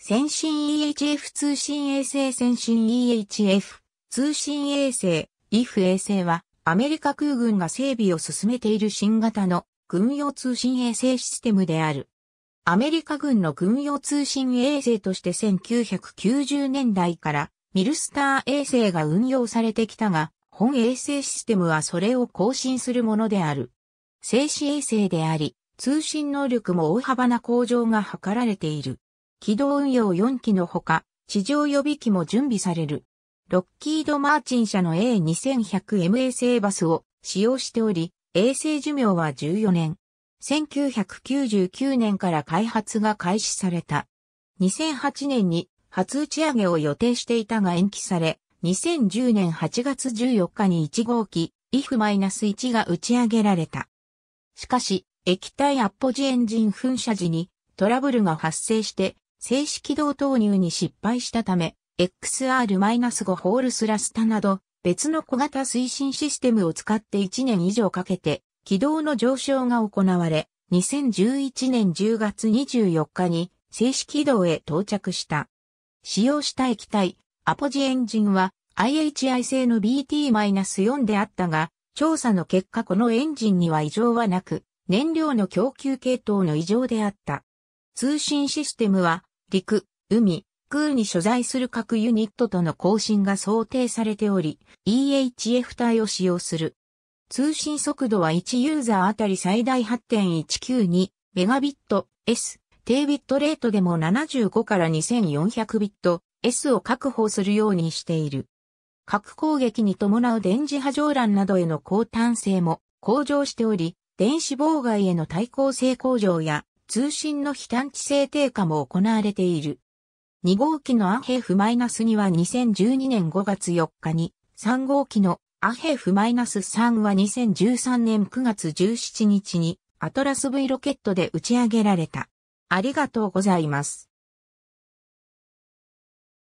先進 EHF 通信衛星先進 EHF 通信衛星 IF 衛星はアメリカ空軍が整備を進めている新型の軍用通信衛星システムである。アメリカ軍の軍用通信衛星として1990年代からミルスター衛星が運用されてきたが、本衛星システムはそれを更新するものである。静止衛星であり、通信能力も大幅な向上が図られている。機動運用4機のほか、地上予備機も準備される。ロッキード・マーチン社の A2100M 衛星バスを使用しており、衛星寿命は14年。1999年から開発が開始された。2008年に初打ち上げを予定していたが延期され、2010年8月14日に1号機 IF-1 が打ち上げられた。しかし、液体アッポジエンジン噴射時にトラブルが発生して静止軌道投入に失敗したため、XR-5 ホールスラスタなど、別の小型推進システムを使って1年以上かけて、軌道の上昇が行われ、2011年10月24日に静止軌道へ到着した。使用した液体、アポジエンジンは IHI 製の BT-4 であったが、調査の結果このエンジンには異常はなく、燃料の供給系統の異常であった。通信システムは陸、海、空に所在する各ユニットとの更新が想定されており、EHF 帯を使用する。通信速度は1ユーザーあたり最大8.192メガビット S、低ビットレートでも75から2400ビット S を確保するようにしている。核攻撃に伴う電磁波上乱などへの高端性も向上しており、電子妨害への対抗性向上や通信の非探知性低下も行われている。2号機のアヘフマイナス -2 は2012年5月4日に、3号機のアヘフマイナス -3 は2013年9月17日にアトラス V ロケットで打ち上げられた。ありがとうございます。